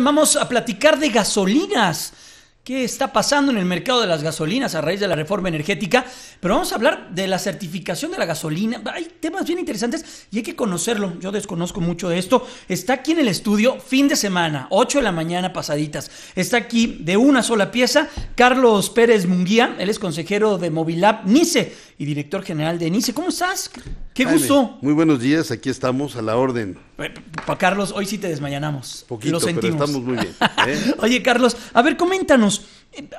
vamos a platicar de gasolinas. ¿Qué está pasando en el mercado de las gasolinas a raíz de la reforma energética? Pero vamos a hablar de la certificación de la gasolina. Hay temas bien interesantes y hay que conocerlo. Yo desconozco mucho de esto. Está aquí en el estudio fin de semana, 8 de la mañana pasaditas. Está aquí de una sola pieza Carlos Pérez Munguía. Él es consejero de Movilab NICE y director general de NICE. ¿Cómo estás? ¡Qué gusto! Muy buenos días, aquí estamos a la orden. Carlos, hoy sí te desmayanamos. Poquito, Lo estamos muy bien. ¿eh? Oye, Carlos, a ver, coméntanos.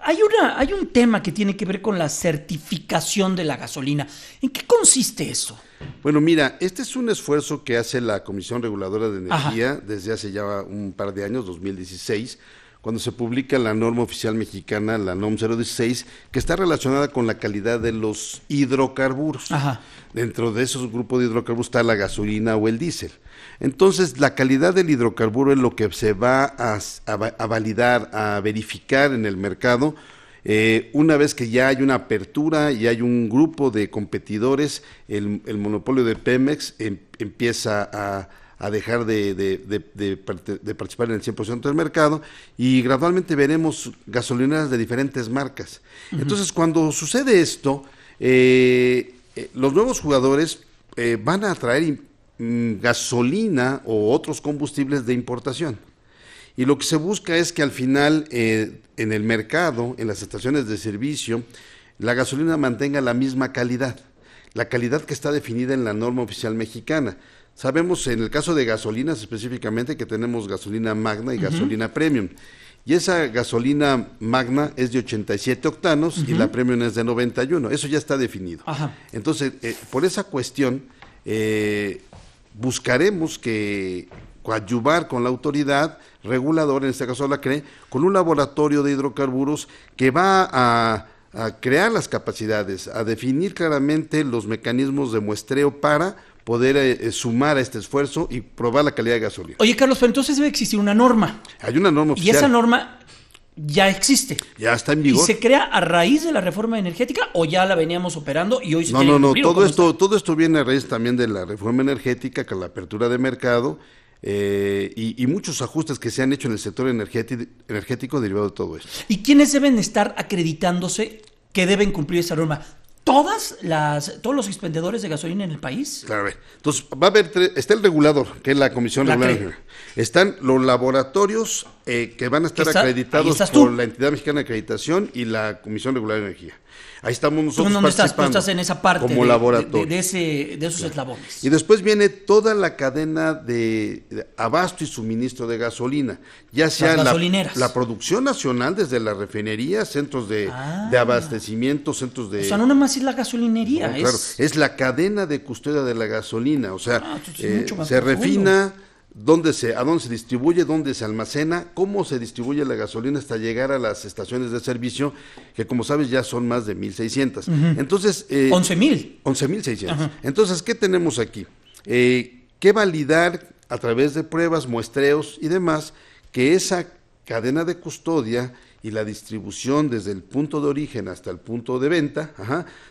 Hay, una, hay un tema que tiene que ver con la certificación de la gasolina. ¿En qué consiste eso? Bueno, mira, este es un esfuerzo que hace la Comisión Reguladora de Energía desde hace ya un par de años, 2016 cuando se publica la norma oficial mexicana, la NOM 016, que está relacionada con la calidad de los hidrocarburos. Dentro de esos grupos de hidrocarburos está la gasolina o el diésel. Entonces, la calidad del hidrocarburo es lo que se va a, validar, a verificar en el mercado. Eh, una vez que ya hay una apertura y hay un grupo de competidores, el, monopolio de Pemex em, empieza a, a dejar de, participar en el 100% del mercado y gradualmente veremos gasolineras de diferentes marcas. Entonces, cuando sucede esto, eh, eh, los nuevos jugadores eh, van a traer mm, gasolina o otros combustibles de importación. Y lo que se busca es que al final en el mercado, en las estaciones de servicio, la gasolina mantenga la misma calidad, la calidad que está definida en la norma oficial mexicana. Sabemos en el caso de gasolinas específicamente que tenemos gasolina magna y gasolina premium. Y esa gasolina magna es de 87 octanos y la premium es de 91. Eso ya está definido. Entonces, eh, por esa cuestión, eh, buscaremos que coadyuvar con la autoridad reguladora, en este caso la CRE, con un laboratorio de hidrocarburos que va a crear las capacidades, a definir claramente los mecanismos de muestreo para poder eh, eh, sumar a este esfuerzo y probar la calidad de gasolina. Oye, Carlos, pero entonces debe existir una norma. Hay una norma oficial. Y esa norma ya existe. Ya está en vigor. ¿Y se crea a raíz de la reforma energética o ya la veníamos operando y hoy se No, no, no, todo esto, todo esto viene a raíz también de la reforma energética, con la apertura de mercado eh, y, y, muchos ajustes que se han hecho en el sector energético derivado de todo esto. ¿Y quiénes deben estar acreditándose que deben cumplir esa norma? todas las, todos los expendedores de gasolina en el país. Claro, entonces va a haber, está el regulador, que es la Comisión Reguladora. Están los laboratorios eh, que van a estar acreditados por la entidad mexicana de acreditación y la Comisión Regular de Energía. Ahí estamos nosotros. participando en esa parte como de, laboratorio. De, ese, de esos eslabones. Y después viene toda la cadena de, abasto y suministro de gasolina, ya sea la, la, producción nacional desde la refinería centros ah. de, abastecimiento, centros de... O sea, no nada más es la gasolinería. es... Claro, es la cadena de custodia de la gasolina, o sea, ah, eh, se refina dónde se, a dónde se distribuye, dónde se almacena, cómo se distribuye la gasolina hasta llegar a las estaciones de servicio, que como sabes ya son más de 1.600. Entonces... Eh, 11.000. 11.600. Entonces, ¿qué tenemos aquí? Eh, que validar a través de pruebas, muestreos y demás que esa cadena de custodia y la distribución desde el punto de origen hasta el punto de venta,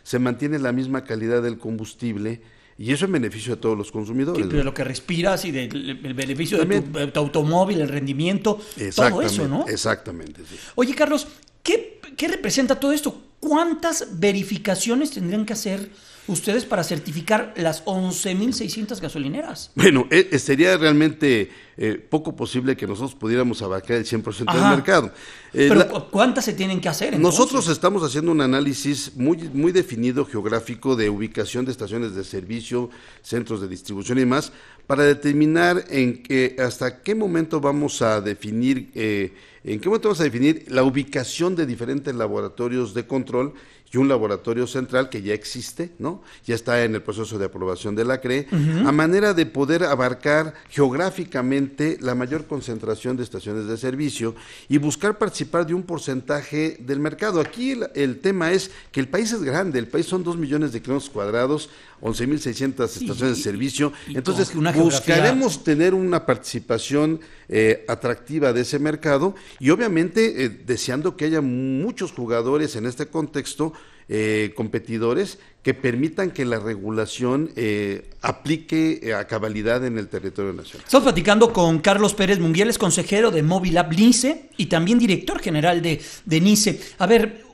se mantiene la misma calidad del combustible y eso en beneficio de todos los consumidores. de lo que respiras y del beneficio de tu, automóvil, el rendimiento, todo eso, ¿no? Exactamente. Sí. Oye, Carlos, ¿qué, representa todo esto? ¿Cuántas verificaciones tendrían que hacer ustedes para certificar las 11.600 gasolineras? Bueno, eh, eh, sería realmente eh, poco posible que nosotros pudiéramos abarcar el 100% del mercado. Eh, Pero ¿cuántas se tienen que hacer? Nosotros estamos haciendo un análisis muy, muy definido geográfico de ubicación de estaciones de servicio, centros de distribución y más, para determinar en qué hasta qué momento vamos a definir, eh, en qué momento vamos a definir la ubicación de diferentes laboratorios de control y un laboratorio central que ya existe, ¿no? Ya está en el proceso de aprobación de la CRE, a manera de poder abarcar geográficamente la mayor concentración de estaciones de servicio y buscar participar de un porcentaje del mercado. Aquí el, tema es que el país es grande, el país son 2 millones de kilómetros cuadrados, 11.600 estaciones de servicio. Entonces, buscaremos tener una participación eh, atractiva de ese mercado y obviamente eh, deseando que haya muchos jugadores en este contexto eh, competidores que permitan que la regulación eh, aplique eh, a cabalidad en el territorio nacional. Estamos platicando con Carlos Pérez Munguiel, es consejero de App NICE y también director general de, de NICE. A ver,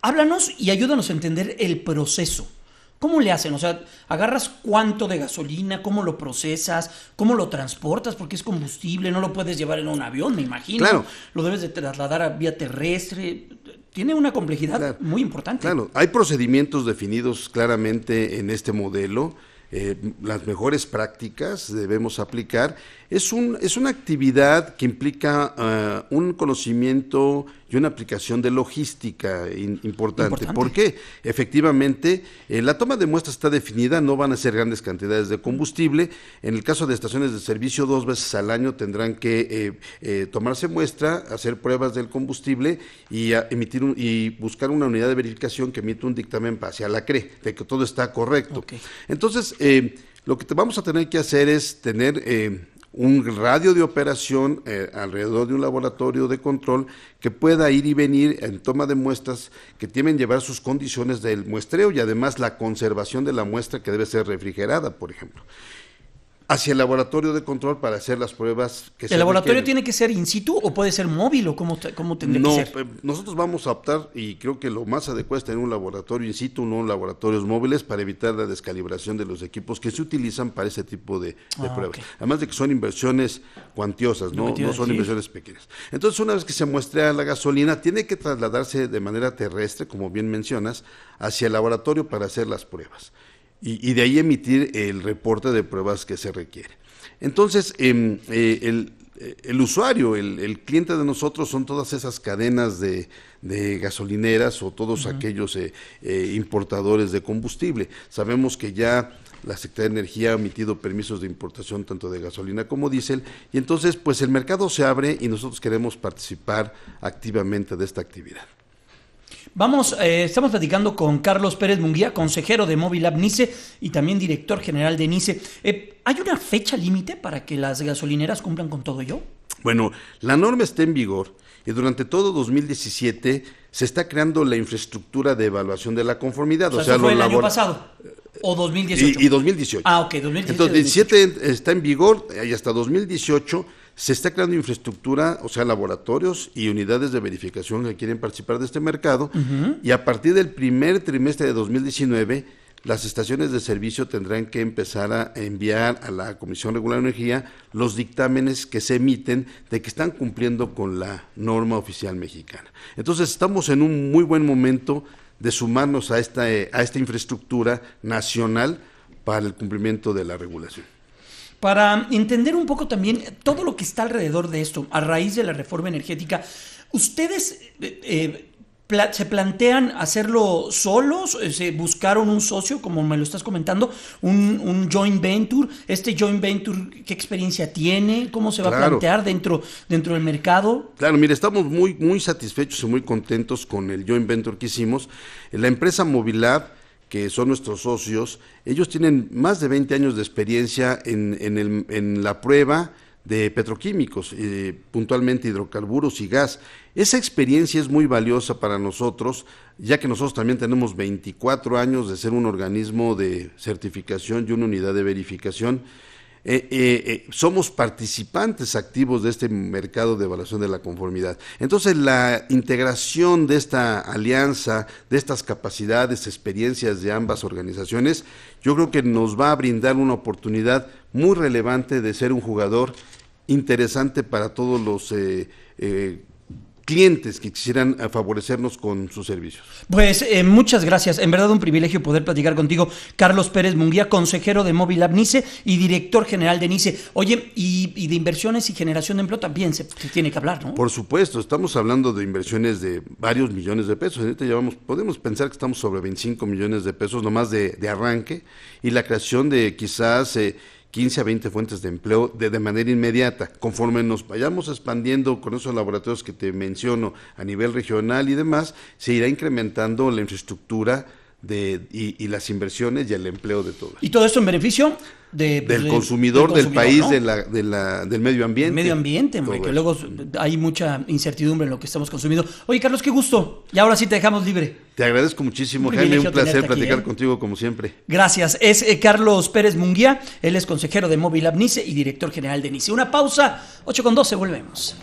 háblanos y ayúdanos a entender el proceso. ¿Cómo le hacen? O sea, ¿agarras cuánto de gasolina? ¿Cómo lo procesas? ¿Cómo lo transportas? Porque es combustible, no lo puedes llevar en un avión, me imagino. Claro. Lo debes de trasladar a vía terrestre tiene una complejidad muy importante. Claro, hay procedimientos definidos claramente en este modelo. Eh, las mejores prácticas debemos aplicar. Es, un, es una actividad que implica eh, un conocimiento y una aplicación de logística importante. ¿Por Porque efectivamente eh, la toma de muestras está definida, no van a ser grandes cantidades de combustible. En el caso de estaciones de servicio, dos veces al año tendrán que eh, eh, tomarse muestra, hacer pruebas del combustible y emitir y buscar una unidad de verificación que emite un dictamen hacia la CRE, de que todo está correcto. Entonces, lo que vamos a tener que hacer es tener un radio de operación eh, alrededor de un laboratorio de control que pueda ir y venir en toma de muestras que tienen llevar sus condiciones del muestreo y además la conservación de la muestra que debe ser refrigerada, por ejemplo hacia el laboratorio de control para hacer las pruebas que ¿El ¿El laboratorio tiene que ser in situ o puede ser móvil o cómo, cómo tendría que ser? No, eh, nosotros vamos a optar y creo que lo más adecuado es tener un laboratorio in situ, no laboratorios móviles, para evitar la descalibración de los equipos que se utilizan para ese tipo de, ah, pruebas. Además de que son inversiones cuantiosas, no, son inversiones pequeñas. Entonces, una vez que se muestrea la gasolina, tiene que trasladarse de manera terrestre, como bien mencionas, hacia el laboratorio para hacer las pruebas y, de ahí emitir el reporte de pruebas que se requiere. Entonces, em, eh, eh, el, usuario, el, cliente de nosotros son todas esas cadenas de, gasolineras o todos aquellos eh, importadores de combustible. Sabemos que ya la Secretaría de Energía ha emitido permisos de importación tanto de gasolina como diésel y entonces pues el mercado se abre y nosotros queremos participar activamente de esta actividad. Vamos, eh, estamos platicando con Carlos Pérez Munguía, consejero de Movilab NICE y también director general de NICE. Eh, ¿Hay una fecha límite para que las gasolineras cumplan con todo ello? Bueno, la norma está en vigor y durante todo 2017 se está creando la infraestructura de evaluación de la conformidad. O sea, el año pasado. ¿O 2018? Y, 2018. Ah, ok, 2017. 2017 está en vigor y hasta 2018 se está creando infraestructura, o sea, laboratorios y unidades de verificación que quieren participar de este mercado. Y a partir del primer trimestre de 2019, las estaciones de servicio tendrán que empezar a enviar a la Comisión Regular de Energía los dictámenes que se emiten de que están cumpliendo con la norma oficial mexicana. Entonces estamos en un muy buen momento de sumarnos a esta, eh, a esta infraestructura nacional para el cumplimiento de la regulación para entender un poco también todo lo que está alrededor de esto, a raíz de la reforma energética. Ustedes... Eh, eh, ¿Se plantean hacerlo solos? Eh, ¿Se buscaron un socio, como me lo estás comentando? ¿Un, joint venture? ¿Este joint venture qué experiencia tiene? ¿Cómo se va a plantear dentro, dentro del mercado? Claro, mire, estamos muy, muy satisfechos y muy contentos con el joint venture que hicimos. La empresa Movilab que son nuestros socios, ellos tienen más de 20 años de experiencia en, la prueba de petroquímicos, eh, puntualmente hidrocarburos y gas. Esa experiencia es muy valiosa para nosotros, ya que nosotros también tenemos 24 años de ser un organismo de certificación y una unidad de verificación eh, eh, eh, somos participantes activos de este mercado de evaluación de la conformidad. Entonces, la integración de esta alianza, de estas capacidades, experiencias de ambas organizaciones, yo creo que nos va a brindar una oportunidad muy relevante de ser un jugador interesante para todos los clientes que quisieran eh, favorecernos con sus servicios. Pues eh, muchas gracias. En verdad un privilegio poder platicar contigo. Carlos Pérez Munguía, consejero de Móvil Nice y director general de Nice. Oye, y, de inversiones y generación de empleo también se, tiene que hablar, ¿no? Por supuesto, estamos hablando de inversiones de varios millones de pesos. Ahorita llevamos, podemos pensar que estamos sobre 25 millones de pesos nomás de, de arranque y la creación de quizás... Eh, 15 a 20 fuentes de empleo de, de, manera inmediata. Conforme nos vayamos expandiendo con esos laboratorios que te menciono a nivel regional y demás, se irá incrementando la infraestructura y, las inversiones y el empleo de todos. ¿Y todo esto en beneficio? Pues, del, consumidor, del, país, de la, del medio ambiente. medio ambiente, porque luego hay mucha incertidumbre en lo que estamos consumiendo. Oye, Carlos, qué gusto. Y ahora sí te dejamos libre. Te agradezco muchísimo, Jaime. Un placer platicar ¿eh? contigo, como siempre. Gracias. Es eh, Carlos Pérez Munguía. Él es consejero de Móvil Nice y director general de Nice. Una pausa, 8 con 12, volvemos.